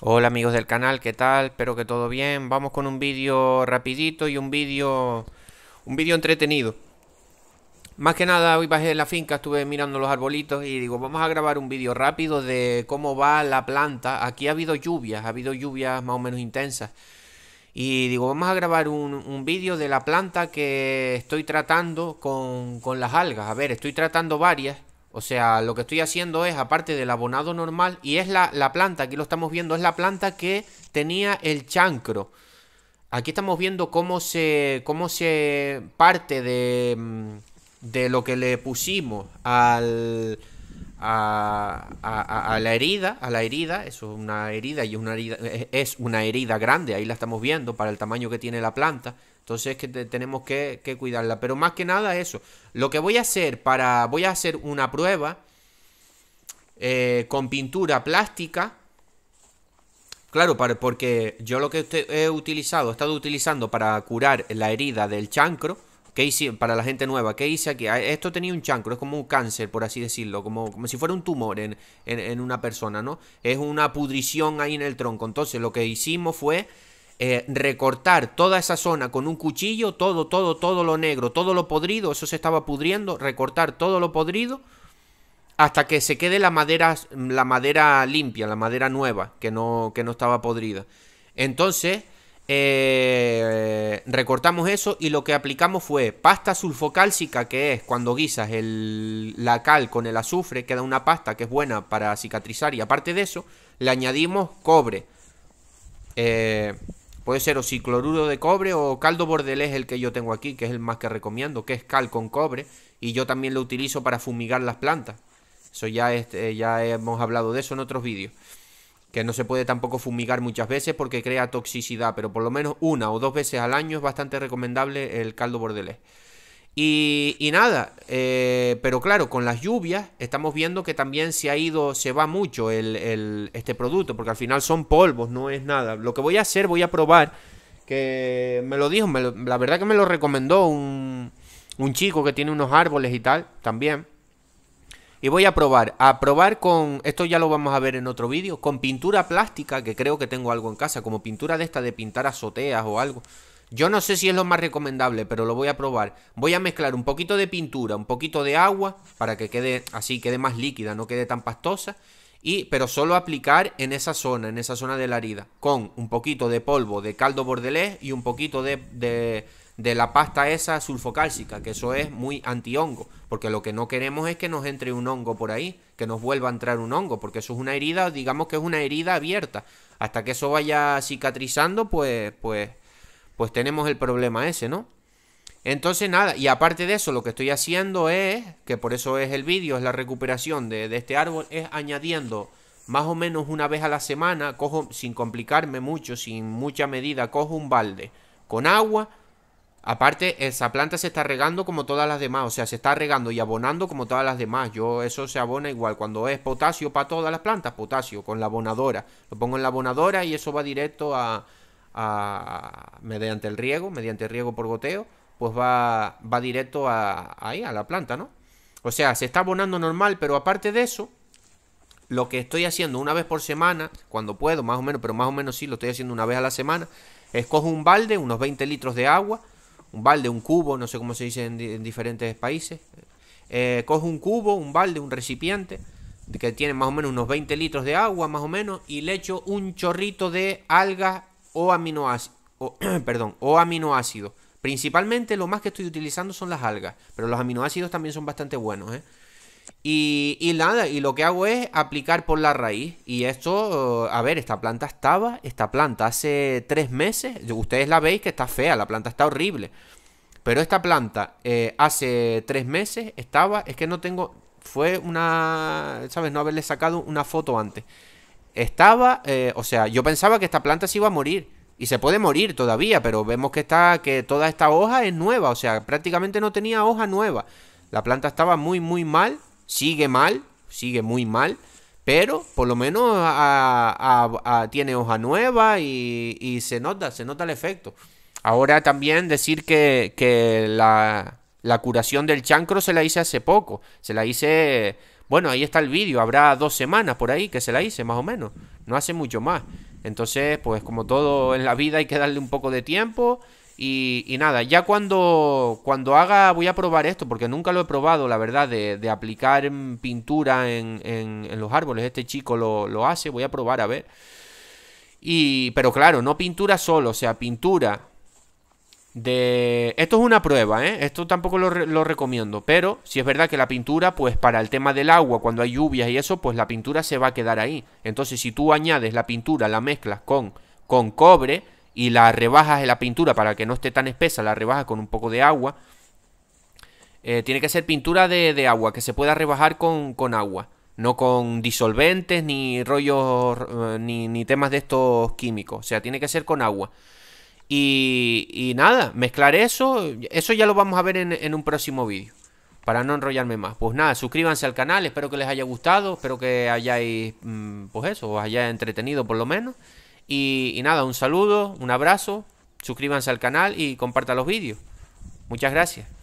Hola amigos del canal, ¿qué tal? Espero que todo bien. Vamos con un vídeo rapidito y un vídeo un vídeo entretenido. Más que nada, hoy bajé de la finca, estuve mirando los arbolitos y digo, vamos a grabar un vídeo rápido de cómo va la planta. Aquí ha habido lluvias, ha habido lluvias más o menos intensas. Y digo, vamos a grabar un, vídeo de la planta que estoy tratando con, con las algas. A ver, estoy tratando varias o sea, lo que estoy haciendo es, aparte del abonado normal, y es la, la planta, aquí lo estamos viendo, es la planta que tenía el chancro. Aquí estamos viendo cómo se, cómo se parte de, mm, de lo que le pusimos al a, la herida, a la herida, eso es una herida y una herida, eh, eh, es una herida grande, ahí la estamos viendo para el tamaño que tiene la planta, entonces que tenemos que, cuidarla, pero más que nada eso, lo que voy a hacer para, voy a hacer una prueba eh, con pintura plástica, claro, porque yo lo que he utilizado, he estado utilizando para curar la herida del chancro, ¿Qué hice para la gente nueva? ¿Qué hice aquí? Ah, esto tenía un chancro, es como un cáncer, por así decirlo, como, como si fuera un tumor en, una persona, ¿no? Es una pudrición ahí en el tronco. Entonces lo que hicimos fue eh, recortar toda esa zona con un cuchillo, todo, todo, todo lo negro, todo lo podrido, eso se estaba pudriendo, recortar todo lo podrido hasta que se quede la madera, la madera limpia, la madera nueva, que no, que no estaba podrida. Entonces eh, recortamos eso y lo que aplicamos fue pasta sulfocálcica, que es cuando guisas el, la cal con el azufre, queda una pasta que es buena para cicatrizar y aparte de eso, le añadimos cobre. Eh, puede ser o cicloruro de cobre o caldo bordelés el que yo tengo aquí, que es el más que recomiendo, que es cal con cobre y yo también lo utilizo para fumigar las plantas. Eso ya, este, ya hemos hablado de eso en otros vídeos que no se puede tampoco fumigar muchas veces porque crea toxicidad, pero por lo menos una o dos veces al año es bastante recomendable el caldo bordelés. Y, y nada, eh, pero claro, con las lluvias estamos viendo que también se ha ido, se va mucho el, el, este producto, porque al final son polvos, no es nada. Lo que voy a hacer, voy a probar, que me lo dijo, la verdad que me lo recomendó un, un chico que tiene unos árboles y tal, también. Y voy a probar, a probar con, esto ya lo vamos a ver en otro vídeo, con pintura plástica, que creo que tengo algo en casa, como pintura de esta de pintar azoteas o algo. Yo no sé si es lo más recomendable, pero lo voy a probar. Voy a mezclar un poquito de pintura, un poquito de agua, para que quede así, quede más líquida, no quede tan pastosa. Y, pero solo aplicar en esa zona, en esa zona de la herida, con un poquito de polvo de caldo bordelés y un poquito de, de de la pasta esa sulfocálcica, que eso es muy anti-hongo... porque lo que no queremos es que nos entre un hongo por ahí, que nos vuelva a entrar un hongo, porque eso es una herida, digamos que es una herida abierta. Hasta que eso vaya cicatrizando, pues, pues, pues tenemos el problema ese, ¿no? Entonces nada, y aparte de eso, lo que estoy haciendo es, que por eso es el vídeo, es la recuperación de, de este árbol, es añadiendo más o menos una vez a la semana, cojo, sin complicarme mucho, sin mucha medida, cojo un balde con agua, Aparte, esa planta se está regando como todas las demás, o sea, se está regando y abonando como todas las demás. Yo eso se abona igual, cuando es potasio para todas las plantas, potasio con la abonadora. Lo pongo en la abonadora y eso va directo a, a mediante el riego, mediante el riego por goteo, pues va va directo a ahí a la planta, ¿no? O sea, se está abonando normal, pero aparte de eso, lo que estoy haciendo una vez por semana, cuando puedo, más o menos, pero más o menos sí, lo estoy haciendo una vez a la semana, escojo un balde, unos 20 litros de agua, un balde, un cubo, no sé cómo se dice en, diferentes países. Eh, coge un cubo, un balde, un recipiente que tiene más o menos unos 20 litros de agua, más o menos, y le echo un chorrito de algas o aminoácidos, perdón, o aminoácidos. Principalmente lo más que estoy utilizando son las algas, pero los aminoácidos también son bastante buenos, ¿eh? Y, nada, y lo que hago es aplicar por la raíz. Y esto, eh, a ver, esta planta estaba, esta planta hace tres meses, ustedes la veis que está fea, la planta está horrible. Pero esta planta eh, hace tres meses estaba, es que no tengo, fue una, ¿sabes? No haberle sacado una foto antes. Estaba, eh, o sea, yo pensaba que esta planta se iba a morir. Y se puede morir todavía, pero vemos que, está, que toda esta hoja es nueva, o sea, prácticamente no tenía hoja nueva. La planta estaba muy, muy mal sigue mal, sigue muy mal, pero por lo menos tiene hoja nueva y, se nota, se nota el efecto. Ahora también decir que, que la, la, curación del chancro se la hice hace poco, se la hice, bueno, ahí está el vídeo, habrá dos semanas por ahí que se la hice más o menos, no hace mucho más. Entonces, pues como todo en la vida hay que darle un poco de tiempo y, nada, ya cuando, cuando haga, voy a probar esto, porque nunca lo he probado, la verdad, de, aplicar pintura en, en, los árboles. Este chico lo, hace, voy a probar a ver. Y, pero claro, no pintura solo, o sea, pintura de... Esto es una prueba, ¿eh? Esto tampoco lo, recomiendo, pero si es verdad que la pintura, pues para el tema del agua, cuando hay lluvias y eso, pues la pintura se va a quedar ahí. Entonces, si tú añades la pintura, la mezclas con, con cobre y la rebajas en la pintura para que no esté tan espesa, la rebajas con un poco de agua. Eh, tiene que ser pintura de, de, agua, que se pueda rebajar con, con agua, no con disolventes ni rollos eh, ni, ni, temas de estos químicos, o sea, tiene que ser con agua. Y, y nada, mezclar eso, eso ya lo vamos a ver en, en un próximo vídeo, para no enrollarme más. Pues nada, suscríbanse al canal, espero que les haya gustado, espero que hayáis, mm, pues eso, os haya entretenido por lo menos. Y, nada, un saludo, un abrazo, suscríbanse al canal y compartan los vídeos. Muchas gracias.